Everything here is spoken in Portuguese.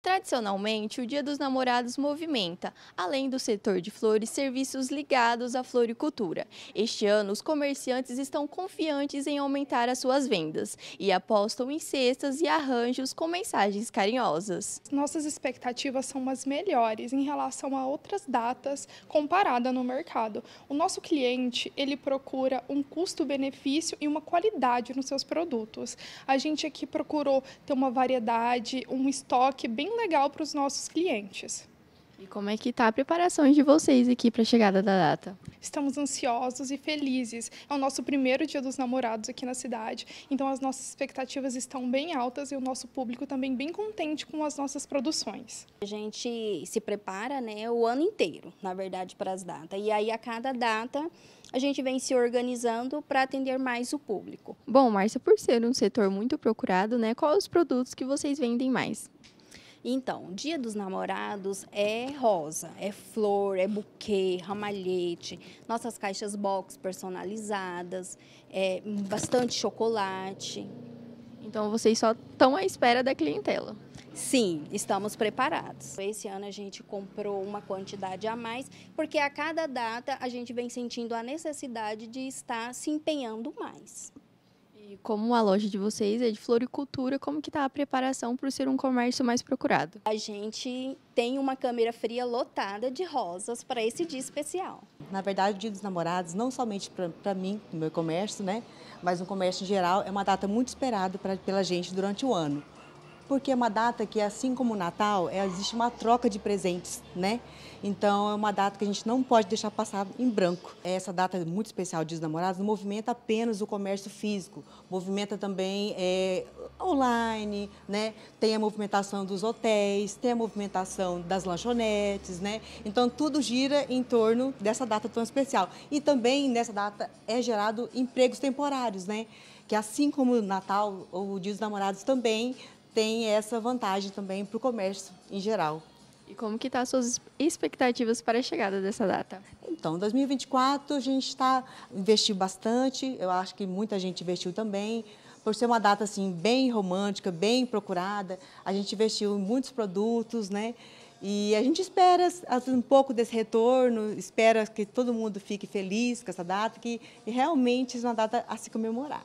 Tradicionalmente, o Dia dos Namorados movimenta, além do setor de flores, serviços ligados à floricultura. Este ano, os comerciantes estão confiantes em aumentar as suas vendas e apostam em cestas e arranjos com mensagens carinhosas. Nossas expectativas são as melhores em relação a outras datas comparada no mercado. O nosso cliente, ele procura um custo-benefício e uma qualidade nos seus produtos. A gente aqui procurou ter uma variedade, um estoque bem bem legal para os nossos clientes. E como é que está a preparação de vocês aqui para a chegada da data? Estamos ansiosos e felizes. É o nosso primeiro dia dos namorados aqui na cidade, então as nossas expectativas estão bem altas e o nosso público também bem contente com as nossas produções. A gente se prepara né, o ano inteiro, na verdade, para as datas. E aí, a cada data, a gente vem se organizando para atender mais o público. Bom, Márcia, por ser um setor muito procurado, né, quais os produtos que vocês vendem mais? Então, Dia dos Namorados é rosa, é flor, é buquê, ramalhete, nossas caixas box personalizadas, é bastante chocolate. Então, vocês só estão à espera da clientela. Sim, estamos preparados. Esse ano a gente comprou uma quantidade a mais, porque a cada data a gente vem sentindo a necessidade de estar se empenhando mais como a loja de vocês é de floricultura, como que está a preparação para ser um comércio mais procurado? A gente tem uma câmera fria lotada de rosas para esse dia especial. Na verdade, o Dia dos Namorados, não somente para mim, no meu comércio, né, mas no comércio em geral, é uma data muito esperada pra, pela gente durante o ano porque é uma data que, assim como o Natal, é, existe uma troca de presentes, né? Então, é uma data que a gente não pode deixar passar em branco. É essa data muito especial, Dia dos Namorados, não movimenta apenas o comércio físico, movimenta também é, online, né? tem a movimentação dos hotéis, tem a movimentação das lanchonetes, né? Então, tudo gira em torno dessa data tão especial. E também, nessa data, é gerado empregos temporários, né? que assim como o Natal, o Dia dos Namorados também tem essa vantagem também para o comércio em geral. E como que estão tá as suas expectativas para a chegada dessa data? Então, 2024 a gente está investiu bastante, eu acho que muita gente investiu também. Por ser uma data assim bem romântica, bem procurada, a gente investiu em muitos produtos, né? E a gente espera um pouco desse retorno, espera que todo mundo fique feliz com essa data, que realmente é uma data a se comemorar.